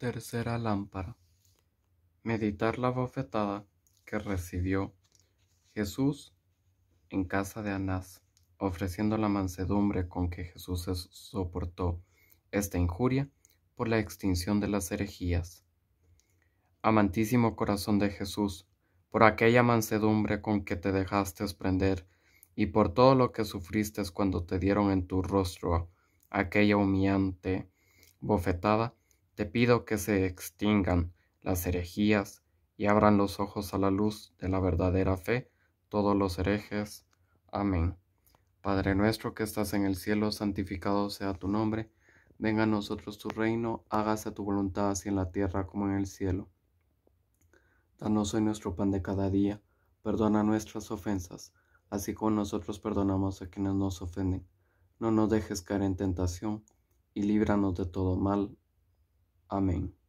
tercera lámpara. Meditar la bofetada que recibió Jesús en casa de Anás, ofreciendo la mansedumbre con que Jesús soportó esta injuria por la extinción de las herejías. Amantísimo corazón de Jesús, por aquella mansedumbre con que te dejaste prender y por todo lo que sufriste cuando te dieron en tu rostro aquella humillante bofetada, te pido que se extingan las herejías y abran los ojos a la luz de la verdadera fe todos los herejes. Amén. Padre nuestro que estás en el cielo, santificado sea tu nombre. Venga a nosotros tu reino, hágase tu voluntad así en la tierra como en el cielo. Danos hoy nuestro pan de cada día, perdona nuestras ofensas, así como nosotros perdonamos a quienes nos ofenden. No nos dejes caer en tentación, y líbranos de todo mal. Amém.